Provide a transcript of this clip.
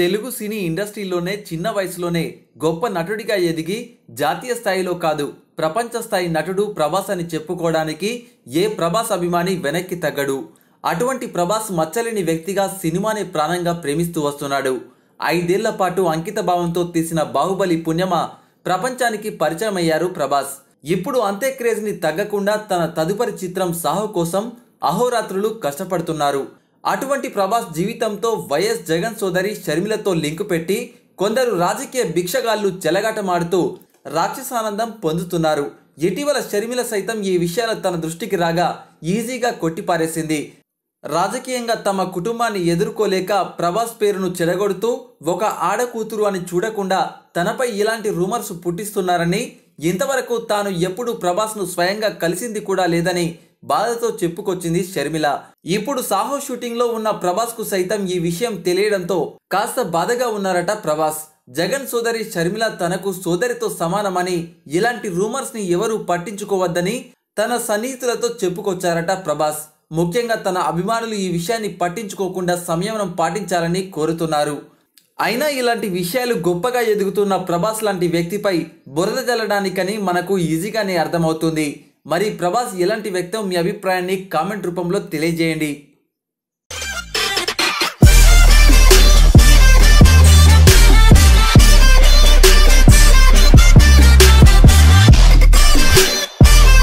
తెలుగు సినీ ఇండస్ట్రీలోనే చిన్న వయసులోనే గొప్ప నటుడిగా ఎదిగి జాతీయ స్థాయిలో కాదు ప్రపంచ స్థాయి నటుడు ప్రభాస్ అని చెప్పుకోవడానికి ఏ ప్రభాస్ అభిమాని వెనక్కి తగ్గడు అటువంటి ప్రభాస్ మచ్చలేని వ్యక్తిగా సినిమాని ప్రాణంగా ప్రేమిస్తూ వస్తున్నాడు ఐదేళ్ల పాటు అంకిత భావంతో తీసిన బాహుబలి పుణ్యమ ప్రపంచానికి పరిచయం అయ్యారు ప్రభాస్ ఇప్పుడు అంతే క్రేజ్ని తగ్గకుండా తన తదుపరి చిత్రం సాహు కోసం అహోరాత్రులు కష్టపడుతున్నారు అటువంటి ప్రభాస్ జీవితంతో వైఎస్ జగన్ సోదరి షర్మిలతో లింకు పెట్టి కొందరు రాజకీయ భిక్షగాళ్లు చెలగాటమాడుతూ రాక్షసానందం పొందుతున్నారు ఇటీవల షర్మిల సైతం ఈ విషయాలు తన దృష్టికి రాగా ఈజీగా కొట్టిపారేసింది రాజకీయంగా తమ కుటుంబాన్ని ఎదుర్కోలేక ప్రభాస్ పేరును చెడగొడుతూ ఒక ఆడకూతురు అని చూడకుండా తనపై ఇలాంటి రూమర్స్ పుట్టిస్తున్నారని ఇంతవరకు తాను ఎప్పుడూ ప్రభాస్ను స్వయంగా కలిసింది కూడా లేదని బాధతో చెప్పుకొచ్చింది షర్మిల ఇప్పుడు సాహో షూటింగ్లో ఉన్న ప్రభాస్కు సైతం ఈ విషయం తెలియడంతో కాస్త బాధగా ఉన్నారట ప్రభాస్ జగన్ సోదరి షర్మిల తనకు సోదరితో సమానమని ఇలాంటి రూమర్స్ని ఎవరూ పట్టించుకోవద్దని తన సన్నిహితులతో చెప్పుకొచ్చారట ప్రభాస్ ముఖ్యంగా తన అభిమానులు ఈ విషయాన్ని పట్టించుకోకుండా సంయమనం పాటించాలని కోరుతున్నారు అయినా ఇలాంటి విషయాలు గొప్పగా ఎదుగుతున్న ప్రభాస్ లాంటి వ్యక్తిపై బురద జల్లడానికని మనకు ఈజీగానే అర్థమవుతుంది మరి ప్రభాస్ ఎలాంటి వ్యక్తం మీ అభిప్రాయాన్ని కామెంట్ రూపంలో తెలియజేయండి